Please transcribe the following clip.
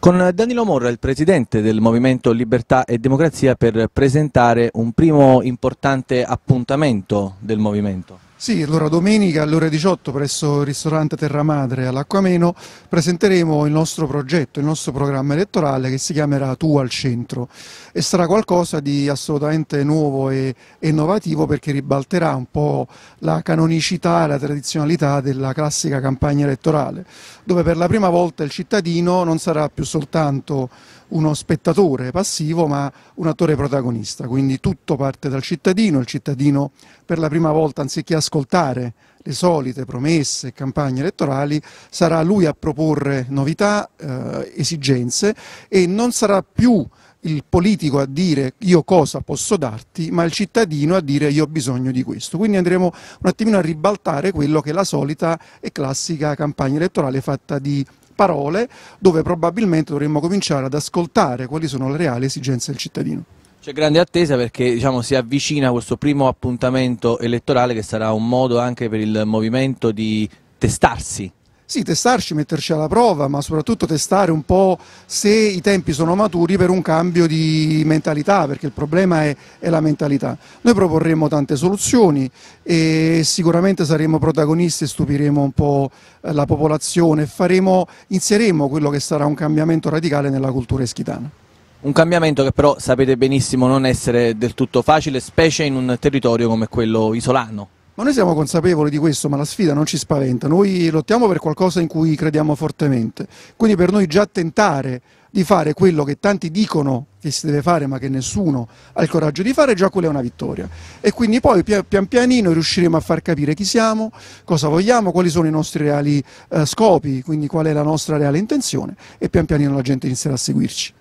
Con Danilo Morra, il presidente del Movimento Libertà e Democrazia, per presentare un primo importante appuntamento del Movimento. Sì, allora domenica alle ore 18 presso il ristorante Terra Madre all'Acquameno presenteremo il nostro progetto, il nostro programma elettorale che si chiamerà Tu al centro e sarà qualcosa di assolutamente nuovo e innovativo perché ribalterà un po' la canonicità e la tradizionalità della classica campagna elettorale dove per la prima volta il cittadino non sarà più soltanto uno spettatore passivo ma un attore protagonista, quindi tutto parte dal cittadino, il cittadino per la prima volta anziché ascoltare le solite promesse e campagne elettorali, sarà lui a proporre novità, eh, esigenze e non sarà più il politico a dire io cosa posso darti, ma il cittadino a dire io ho bisogno di questo. Quindi andremo un attimino a ribaltare quello che è la solita e classica campagna elettorale fatta di parole dove probabilmente dovremmo cominciare ad ascoltare quali sono le reali esigenze del cittadino. C'è grande attesa perché diciamo, si avvicina questo primo appuntamento elettorale che sarà un modo anche per il movimento di testarsi sì, testarci, metterci alla prova, ma soprattutto testare un po' se i tempi sono maturi per un cambio di mentalità, perché il problema è, è la mentalità. Noi proporremo tante soluzioni e sicuramente saremo protagonisti e stupiremo un po' la popolazione faremo, inseriremo quello che sarà un cambiamento radicale nella cultura eschitana. Un cambiamento che però sapete benissimo non essere del tutto facile, specie in un territorio come quello isolano. Ma noi siamo consapevoli di questo, ma la sfida non ci spaventa. Noi lottiamo per qualcosa in cui crediamo fortemente. Quindi per noi già tentare di fare quello che tanti dicono che si deve fare ma che nessuno ha il coraggio di fare, già quella è una vittoria. E quindi poi pian pianino riusciremo a far capire chi siamo, cosa vogliamo, quali sono i nostri reali eh, scopi, quindi qual è la nostra reale intenzione e pian pianino la gente inizierà a seguirci.